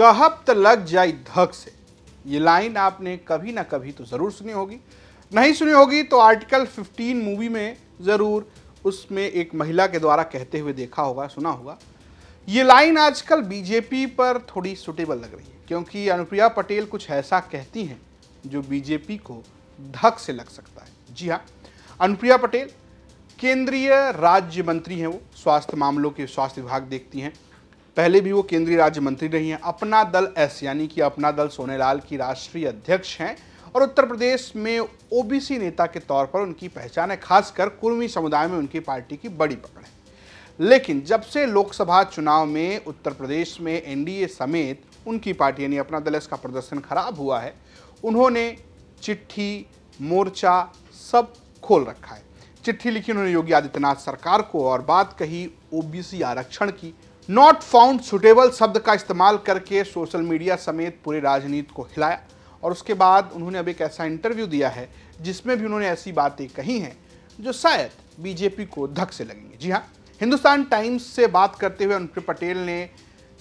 कहब त लग जाए धक से ये लाइन आपने कभी ना कभी तो ज़रूर सुनी होगी नहीं सुनी होगी तो आर्टिकल 15 मूवी में ज़रूर उसमें एक महिला के द्वारा कहते हुए देखा होगा सुना होगा ये लाइन आजकल बीजेपी पर थोड़ी सुटेबल लग रही है क्योंकि अनुप्रिया पटेल कुछ ऐसा कहती हैं जो बीजेपी को धक से लग सकता है जी हाँ अनुप्रिया पटेल केंद्रीय राज्य मंत्री हैं वो स्वास्थ्य मामलों के स्वास्थ्य विभाग देखती हैं पहले भी वो केंद्रीय राज्य मंत्री रही हैं अपना दल एस यानी कि अपना दल सोनेलाल की राष्ट्रीय अध्यक्ष हैं और उत्तर प्रदेश में ओबीसी नेता के तौर पर उनकी पहचान है खासकर कुर्मी समुदाय में उनकी पार्टी की बड़ी पकड़ है लेकिन जब से लोकसभा चुनाव में उत्तर प्रदेश में एनडीए समेत उनकी पार्टी यानी अपना दल का प्रदर्शन खराब हुआ है उन्होंने चिट्ठी मोर्चा सब खोल रखा है चिट्ठी लिखी उन्होंने योगी आदित्यनाथ सरकार को और बात कही ओबीसी आरक्षण की नॉट फाउंड सुटेबल शब्द का इस्तेमाल करके सोशल मीडिया समेत पूरे राजनीति को हिलाया और उसके बाद उन्होंने अब एक ऐसा इंटरव्यू दिया है जिसमें भी उन्होंने ऐसी बातें कही हैं जो शायद बीजेपी को धक से लगेंगे जी हाँ हिंदुस्तान टाइम्स से बात करते हुए अनुप्रिय पटेल ने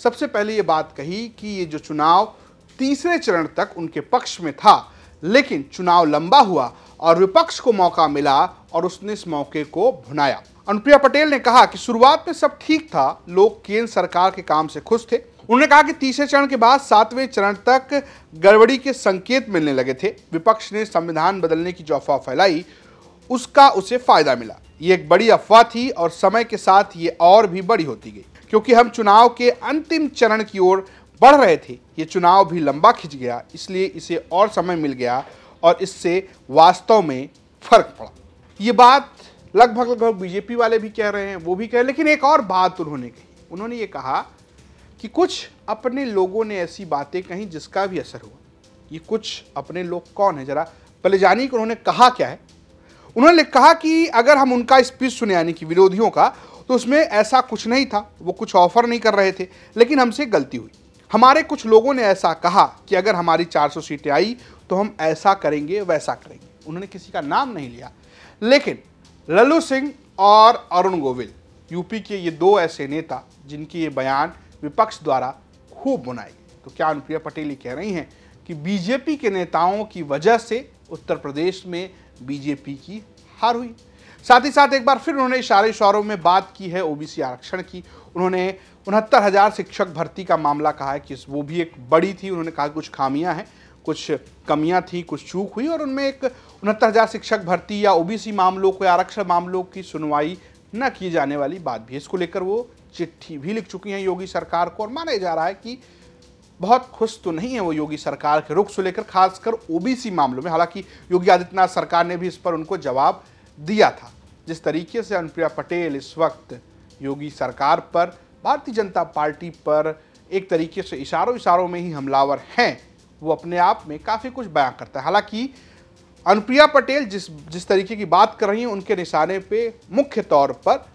सबसे पहले ये बात कही कि ये जो चुनाव तीसरे चरण तक उनके पक्ष में था लेकिन चुनाव लंबा हुआ और विपक्ष को मौका मिला और उसने इस मौके को भुनाया अनुप्रिया पटेल ने कहा कि शुरुआत में सब ठीक था लोग केंद्र सरकार के काम से खुश थे उन्होंने कहा कि तीसरे चरण के बाद सातवें चरण तक गड़बड़ी के संकेत मिलने लगे थे विपक्ष ने संविधान बदलने की जो अफवाह फैलाई उसका उसे फायदा मिला ये एक बड़ी अफवाह थी और समय के साथ ये और भी बड़ी होती गई क्योंकि हम चुनाव के अंतिम चरण की ओर बढ़ रहे थे ये चुनाव भी लंबा खिंच गया इसलिए इसे और समय मिल गया और इससे वास्तव में फर्क पड़ा ये बात लगभग लगभग बीजेपी वाले भी कह रहे हैं वो भी कह रहे हैं लेकिन एक और बात उन्होंने कही उन्होंने ये कहा कि कुछ अपने लोगों ने ऐसी बातें कही जिसका भी असर हुआ ये कुछ अपने लोग कौन है जरा जानिए कि उन्होंने कहा क्या है उन्होंने कहा कि अगर हम उनका स्पीच सुने यानी कि विरोधियों का तो उसमें ऐसा कुछ नहीं था वो कुछ ऑफर नहीं कर रहे थे लेकिन हमसे गलती हुई हमारे कुछ लोगों ने ऐसा कहा कि अगर हमारी 400 सीटें आई तो हम ऐसा करेंगे वैसा करेंगे उन्होंने किसी का नाम नहीं लिया लेकिन लल्लू सिंह और अरुण गोविल यूपी के ये दो ऐसे नेता जिनकी ये बयान विपक्ष द्वारा खूब बुनाए गए तो क्या अनुप्रिया पटेल कह रही हैं कि बीजेपी के नेताओं की वजह से उत्तर प्रदेश में बीजेपी की हार हुई साथ ही साथ एक बार फिर उन्होंने इशारे इशारों में बात की है ओबीसी आरक्षण की उन्होंने उनहत्तर हज़ार शिक्षक भर्ती का मामला कहा है कि वो भी एक बड़ी थी उन्होंने कहा कुछ खामियां हैं कुछ कमियां थी कुछ चूक हुई और उनमें एक उनहत्तर हज़ार शिक्षक भर्ती या ओबीसी मामलों को आरक्षण मामलों की सुनवाई न किए जाने वाली बात भी इसको लेकर वो चिट्ठी भी लिख चुकी हैं योगी सरकार को और माना जा रहा है कि बहुत खुश तो नहीं है वो योगी सरकार के रुख से लेकर खासकर ओबीसी मामलों में हालांकि योगी आदित्यनाथ सरकार ने भी इस पर उनको जवाब दिया था जिस तरीके से अनुप्रिया पटेल इस वक्त योगी सरकार पर भारतीय जनता पार्टी पर एक तरीके से इशारों इशारों में ही हमलावर हैं वो अपने आप में काफ़ी कुछ बयां करता है हालांकि अनुप्रिया पटेल जिस जिस तरीके की बात कर रही हैं उनके निशाने पे मुख्य तौर पर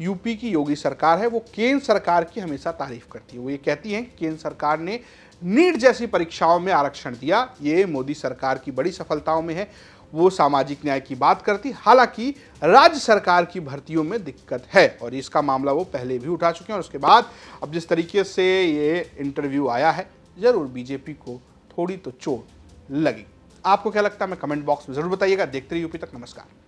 यूपी की योगी सरकार है वो केंद्र सरकार की हमेशा तारीफ करती है वो ये कहती हैं कि केंद्र सरकार ने नीट जैसी परीक्षाओं में आरक्षण दिया ये मोदी सरकार की बड़ी सफलताओं में है वो सामाजिक न्याय की बात करती हालांकि राज्य सरकार की भर्तियों में दिक्कत है और इसका मामला वो पहले भी उठा चुके हैं और उसके बाद अब जिस तरीके से ये इंटरव्यू आया है ज़रूर बीजेपी को थोड़ी तो चोट लगी आपको क्या लगता है मैं कमेंट बॉक्स में जरूर बताइएगा देखते रहिए यूपी तक नमस्कार